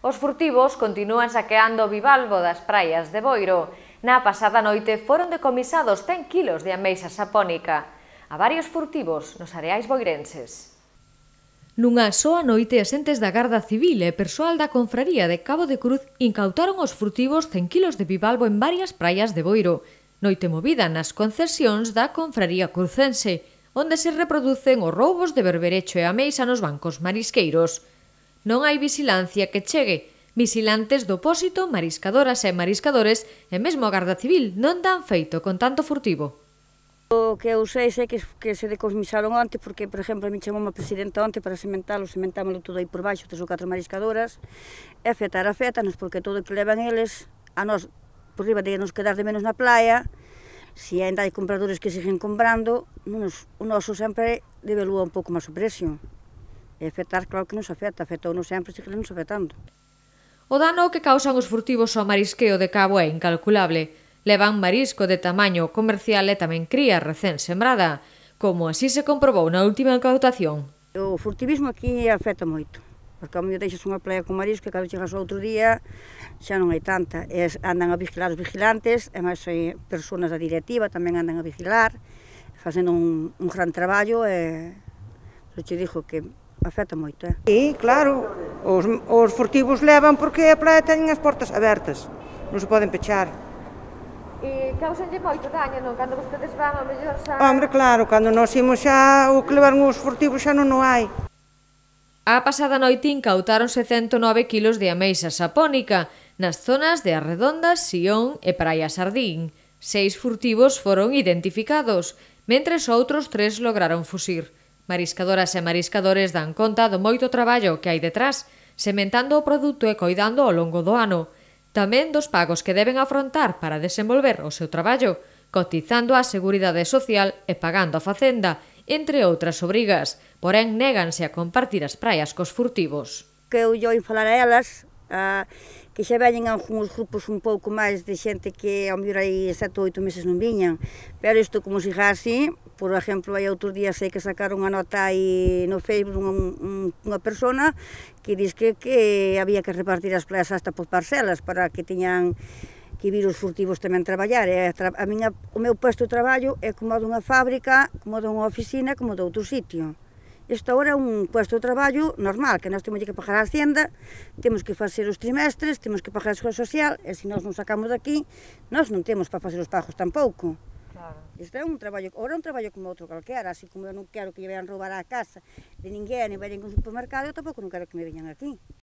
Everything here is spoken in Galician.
Os furtivos continúan saqueando o bivalvo das praias de Boiro. Na pasada noite foron decomisados 100 kilos de ameixa sapónica a varios furtivos nos areais boirenses. Nunha soa noite, asentes da Garda Civil e persoal da Confraría de Cabo de Cruz incautaron os furtivos 100 kilos de bivalvo en varias praias de Boiro. Noite movida nas concesións da Confraría Crucense, onde se reproducen os roubos de berberecho e ameixa nos bancos marisqueiros non hai vigilancia que chegue. Visilantes do pósito, mariscadoras e mariscadores e mesmo a Garda Civil non dan feito con tanto furtivo. O que eu sei é que, que se decosmisaron antes, porque, por exemplo, me chamou a presidenta antes para sementalo, sementámoslo todo aí por baixo, tres ou catro mariscadoras, e afetar afetanos, porque todo o que levan eles a nós por riba de nos quedar de menos na playa, se ainda hai compradores que siguen comprando, nos, o noso sempre develúa un pouco máis o precio. E afectar, claro que nos afecta, afectou nos sempre, se nos afectando. O dano que causan os furtivos ao marisqueo de cabo é incalculable. Levan marisco de tamaño comercial e tamén cría recén sembrada, como así se comprobou na última incautación. O furtivismo aquí afecta moito, porque ao mellor deixas unha playa con marisco e cando chegas outro día xa non hai tanta. E andan a vigilar os vigilantes, e máis hai personas da directiva tamén andan a vigilar, facendo un, un gran traballo e... Eu pois te digo que afecta moito. Eh? Sí, claro, os, os furtivos levan porque a praia teñen as portas abertas, non se poden pechar. E causanlle moito daño, non? Cando vostedes van, ao mellor xa... Hombre, claro, cando nós imos xa, o que levaron os furtivos xa non o hai. A pasada noite incautáronse 109 kilos de ameixa sapónica nas zonas de Arredonda, Sion e Praia Sardín. Seis furtivos foron identificados, mentres outros tres lograron fuxir. Mariscadoras e mariscadores dan conta do moito traballo que hai detrás, sementando o produto e coidando ao longo do ano, tamén dos pagos que deben afrontar para desenvolver o seu traballo, cotizando a Seguridade Social e pagando a Facenda, entre outras obrigas, porén néganse a compartir as praias cos furtivos. Que eu join falar a elas a ah, que xa veñen algúns grupos un pouco máis de xente que ao mellor aí sete oito meses non viñan. Pero isto como se xa así, por exemplo, hai outros días sei que sacaron a nota aí no Facebook unha, unha persona que diz que, que había que repartir as plazas hasta por parcelas para que tiñan que vir os furtivos tamén traballar. E a, a miña, o meu posto de traballo é como a dunha fábrica, como dunha oficina, como doutro sitio. Isto agora é un puesto de traballo normal, que nós temos que pagar a Hacienda, temos que facer os trimestres, temos que pagar a Escola Social, e se nós non sacamos daqui, nós non temos para facer os pagos tampouco. Claro. Isto é un traballo, ora un traballo como outro calquera, así como eu non quero que lle vean roubar a casa de ninguén, e veñen con supermercado, eu tampouco non quero que me veñan aquí.